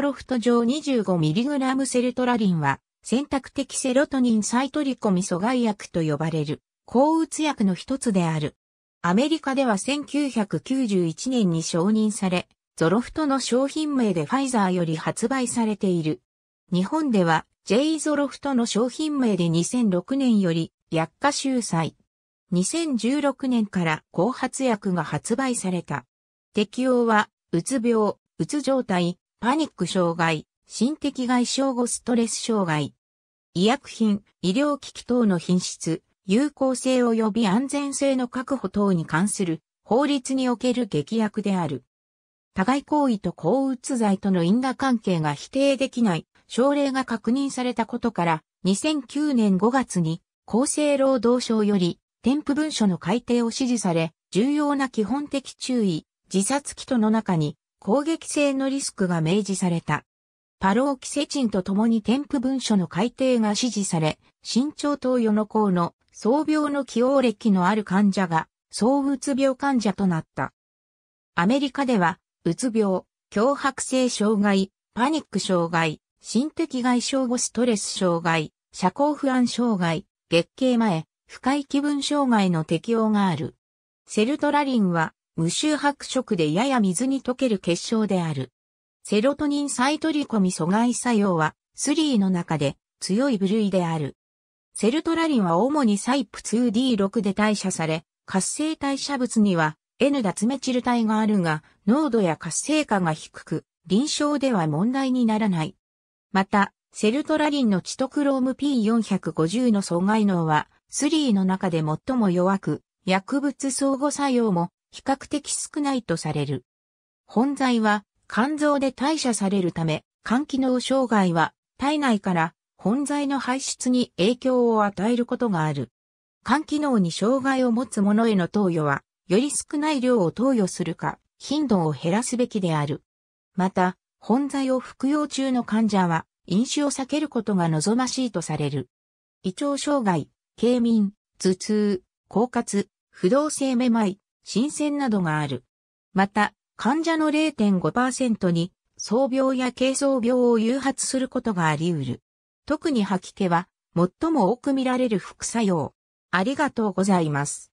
ロフト上 25mg セルトラリンは、選択的セロトニン再取り込み阻害薬と呼ばれる、抗うつ薬の一つである。アメリカでは1991年に承認され、ゾロフトの商品名でファイザーより発売されている。日本では J ゾロフトの商品名で2006年より薬価集載。2016年から後発薬が発売された。適用は、うつ病、うつ状態、パニック障害、心的外傷後ストレス障害、医薬品、医療機器等の品質、有効性及び安全性の確保等に関する法律における劇薬である。互い行為と抗うつ剤との因果関係が否定できない症例が確認されたことから2009年5月に厚生労働省より添付文書の改定を指示され重要な基本的注意、自殺キとの中に攻撃性のリスクが明示された。パローキセチンと共に添付文書の改定が指示され、新長等。与の項の創病の起用歴のある患者が、総うつ病患者となった。アメリカでは、うつ病、脅迫性障害、パニック障害、心的外傷後ストレス障害、社交不安障害、月経前、不快気分障害の適用がある。セルトラリンは無臭白色でやや水に溶ける結晶である。セロトニン再取り込み阻害作用は、スリーの中で強い部類である。セルトラリンは主にサイプ 2D6 で代謝され、活性代謝物には N 脱メチル体があるが、濃度や活性化が低く、臨床では問題にならない。また、セルトラリンのチトクローム P450 の阻害能は、スリーの中で最も弱く、薬物相互作用も比較的少ないとされる。本剤は肝臓で代謝されるため、肝機能障害は体内から本剤の排出に影響を与えることがある。肝機能に障害を持つ者への投与は、より少ない量を投与するか、頻度を減らすべきである。また、本剤を服用中の患者は、飲酒を避けることが望ましいとされる。胃腸障害、軽眠、頭痛、狡猾、不動性めまい、新鮮などがある。また、患者の0.5%に、創病や軽装病を誘発することがあり得る。特に吐き気は、最も多く見られる副作用。ありがとうございます。